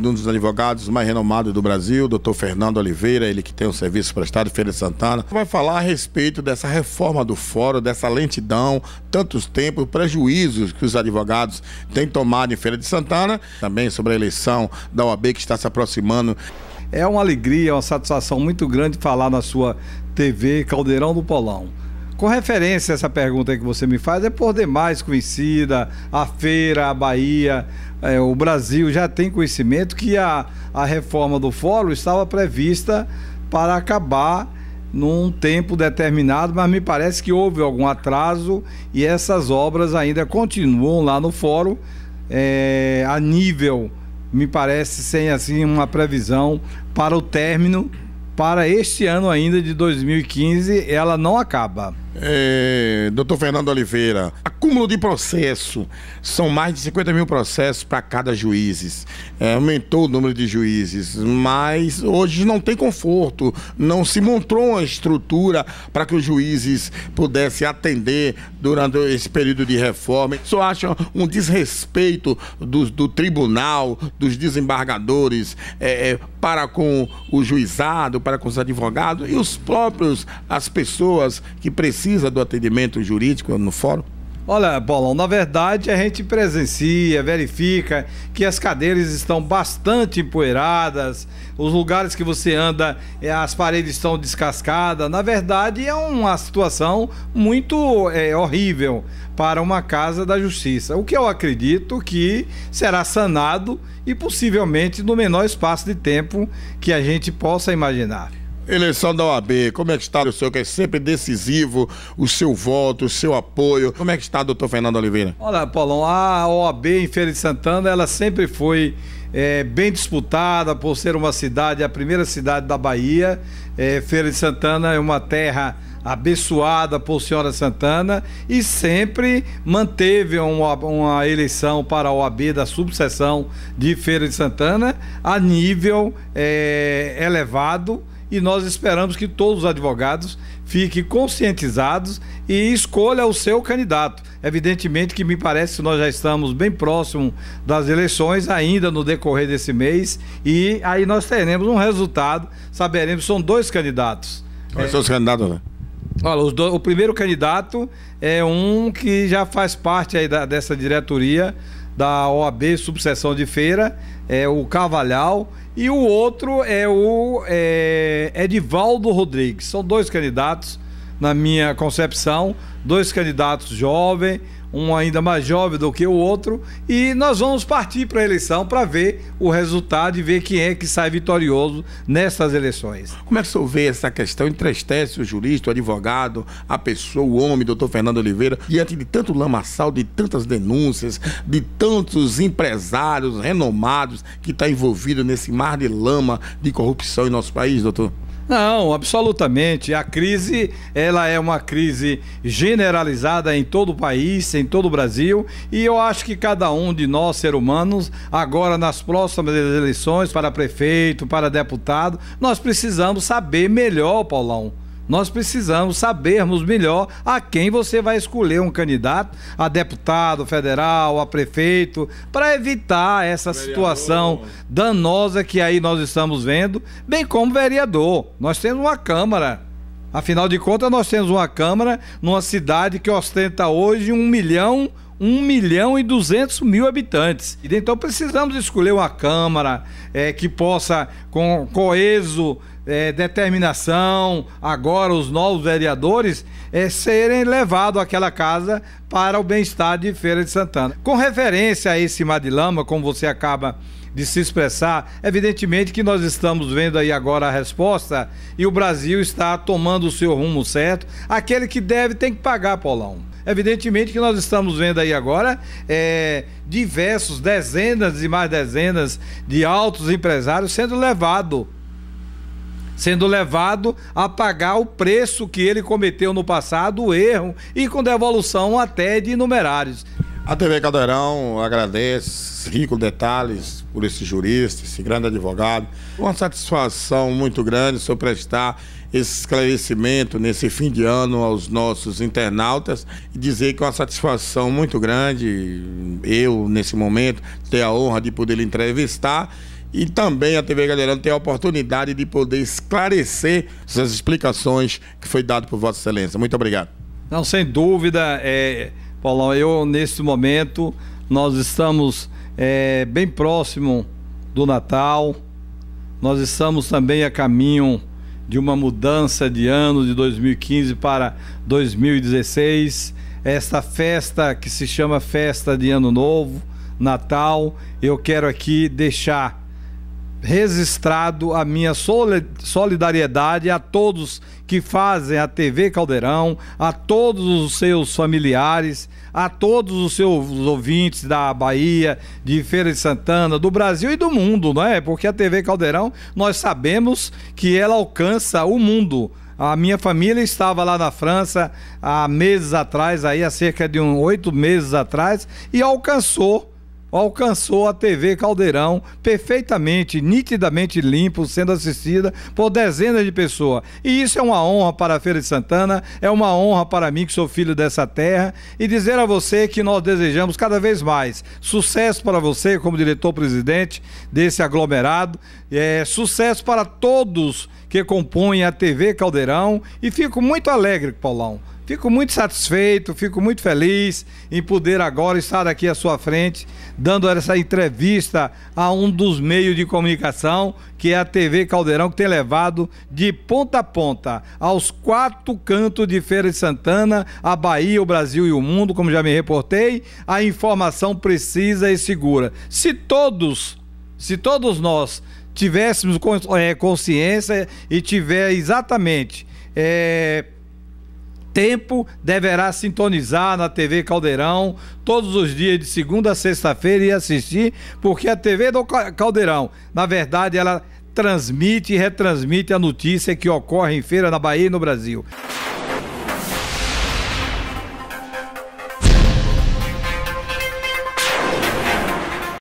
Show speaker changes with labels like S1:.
S1: de um dos advogados mais renomados do Brasil, doutor Fernando Oliveira, ele que tem um serviço prestado em Feira de Santana, vai falar a respeito dessa reforma do fórum, dessa lentidão, tantos tempos, prejuízos que os advogados têm tomado
S2: em Feira de Santana, também sobre a eleição da OAB que está se aproximando. É uma alegria, uma satisfação muito grande falar na sua TV Caldeirão do Polão. Com referência a essa pergunta que você me faz, é por demais conhecida, a feira, a Bahia, é, o Brasil já tem conhecimento que a, a reforma do fórum estava prevista para acabar num tempo determinado, mas me parece que houve algum atraso e essas obras ainda continuam lá no fórum é, a nível, me parece, sem assim uma previsão para o término para este ano ainda de 2015, ela não acaba. É, doutor Fernando Oliveira, acúmulo de processo. São mais de 50 mil
S1: processos para cada juízes. É, aumentou o número de juízes, mas hoje não tem conforto. Não se montou uma estrutura para que os juízes pudessem atender durante esse período de reforma. Só acha um desrespeito do, do tribunal, dos desembargadores é, é, para com o juizado, para com os advogados e os próprios, as pessoas que precisam precisa do atendimento jurídico no fórum?
S2: Olha, Bolão, na verdade a gente presencia, verifica que as cadeiras estão bastante empoeiradas, os lugares que você anda, eh, as paredes estão descascadas. Na verdade, é uma situação muito é, horrível para uma casa da justiça. O que eu acredito que será sanado e possivelmente no menor espaço de tempo que a gente possa imaginar.
S1: Eleição da OAB, como é que está o senhor, que é sempre decisivo, o seu voto, o seu apoio? Como é que está, doutor Fernando Oliveira?
S2: Olha, Paulão, a OAB em Feira de Santana, ela sempre foi é, bem disputada por ser uma cidade, a primeira cidade da Bahia. É, Feira de Santana é uma terra abençoada por senhora Santana e sempre manteve uma, uma eleição para a OAB da subseção de Feira de Santana a nível é, elevado e nós esperamos que todos os advogados fiquem conscientizados e escolha o seu candidato. Evidentemente que me parece que nós já estamos bem próximo das eleições, ainda no decorrer desse mês, e aí nós teremos um resultado, saberemos, são dois candidatos. Quais são os candidatos, né? Olha, do... o primeiro candidato é um que já faz parte aí da, dessa diretoria da OAB Subseção de Feira, é o Cavalhal, e o outro é o é, Edivaldo Rodrigues. São dois candidatos na minha concepção, dois candidatos jovens, um ainda mais jovem do que o outro, e nós vamos partir para a eleição para ver o resultado e ver quem é que sai vitorioso nessas eleições.
S1: Como é que o senhor vê essa questão? Entristece o jurista, o advogado, a pessoa, o homem, doutor Fernando Oliveira, diante de tanto lamaçal, de tantas denúncias, de tantos empresários renomados que estão tá envolvidos nesse mar de lama de corrupção em nosso país, doutor?
S2: Não, absolutamente. A crise, ela é uma crise generalizada em todo o país, em todo o Brasil, e eu acho que cada um de nós, ser humanos, agora nas próximas eleições para prefeito, para deputado, nós precisamos saber melhor, Paulão, nós precisamos sabermos melhor a quem você vai escolher um candidato, a deputado federal, a prefeito, para evitar essa vereador. situação danosa que aí nós estamos vendo, bem como vereador. Nós temos uma Câmara. Afinal de contas, nós temos uma Câmara numa cidade que ostenta hoje um milhão 1 milhão e 200 mil habitantes. Então precisamos escolher uma Câmara é, que possa, com coeso, é, determinação, agora os novos vereadores, é, serem levados àquela casa para o bem-estar de Feira de Santana. Com referência a esse madilama, como você acaba de se expressar. Evidentemente que nós estamos vendo aí agora a resposta e o Brasil está tomando o seu rumo certo, aquele que deve tem que pagar, Paulão. Evidentemente que nós estamos vendo aí agora é, diversos, dezenas e mais dezenas de altos empresários sendo levados sendo levado a pagar o preço que ele cometeu no passado, o erro, e com devolução até de numerários. A TV Caldeirão agradece,
S1: rico detalhes, por esse jurista, esse grande advogado. Uma satisfação muito grande o senhor prestar esse esclarecimento nesse fim de ano aos nossos internautas e dizer que é uma satisfação muito grande eu, nesse momento, ter a honra de poder lhe entrevistar e também a TV Galerano ter a oportunidade de poder esclarecer essas explicações que foi dado por Vossa Excelência. Muito obrigado.
S2: Não, sem dúvida, é, Paulão, eu nesse momento nós estamos é, bem próximo do Natal, nós estamos também a caminho de uma mudança de ano de 2015 para 2016. Esta festa que se chama Festa de Ano Novo, Natal, eu quero aqui deixar registrado a minha solidariedade a todos que fazem a TV Caldeirão, a todos os seus familiares, a todos os seus ouvintes da Bahia, de Feira de Santana, do Brasil e do mundo, não é? Porque a TV Caldeirão, nós sabemos que ela alcança o mundo. A minha família estava lá na França há meses atrás, aí há cerca de oito meses atrás, e alcançou alcançou a TV Caldeirão, perfeitamente, nitidamente limpo, sendo assistida por dezenas de pessoas. E isso é uma honra para a Feira de Santana, é uma honra para mim que sou filho dessa terra e dizer a você que nós desejamos cada vez mais sucesso para você como diretor-presidente desse aglomerado, é, sucesso para todos que compõem a TV Caldeirão e fico muito alegre, Paulão Fico muito satisfeito, fico muito feliz em poder agora estar aqui à sua frente, dando essa entrevista a um dos meios de comunicação, que é a TV Caldeirão, que tem levado de ponta a ponta aos quatro cantos de Feira de Santana, a Bahia, o Brasil e o mundo, como já me reportei, a informação precisa e segura. Se todos, se todos nós tivéssemos eh, consciência e tiver exatamente. É, tempo deverá sintonizar na TV Caldeirão todos os dias de segunda a sexta-feira e assistir, porque a TV do Caldeirão, na verdade, ela transmite e retransmite a notícia que ocorre em feira na Bahia e no Brasil.